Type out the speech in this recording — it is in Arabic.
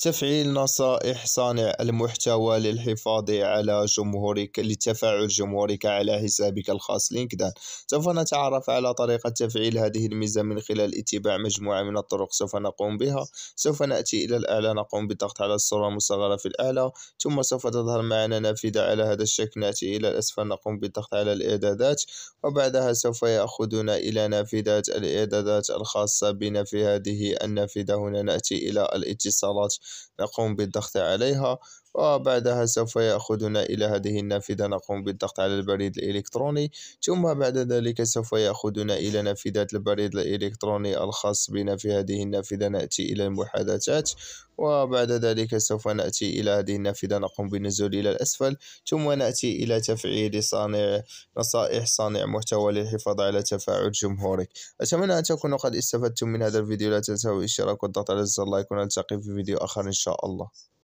تفعيل نصائح صانع المحتوى للحفاظ على جمهورك لتفاعل جمهورك على حسابك الخاص لينكدان سوف نتعرف على طريقة تفعيل هذه الميزة من خلال اتباع مجموعة من الطرق سوف نقوم بها سوف نأتي إلى الأعلى نقوم بالضغط على الصورة المصغرة في الأعلى ثم سوف تظهر معنا نافذة على هذا الشكل نأتي إلى الأسفل نقوم بالضغط على الإعدادات وبعدها سوف يأخذنا إلى نافذة الإعدادات الخاصة بنا في هذه النافذة هنا نأتي إلى الاتصالات نقوم بالضغط عليها وبعدها سوف يأخذنا إلى هذه النافذة نقوم بالضغط على البريد الإلكتروني ثم بعد ذلك سوف يأخذنا إلى نافذة البريد الإلكتروني الخاص بنا في هذه النافذة نأتي إلى المحادثات وبعد ذلك سوف نأتي إلى هذه النافذة نقوم بالنزول إلى الأسفل ثم نأتي إلى تفعيل صانع نصائح صانع محتوى للحفاظ على تفاعل جمهورك أتمنى أن تكونوا قد استفدتم من هذا الفيديو لا تنسوا الاشتراك والضغط على زر اللايك ونلتقي في فيديو آخر إن شاء الله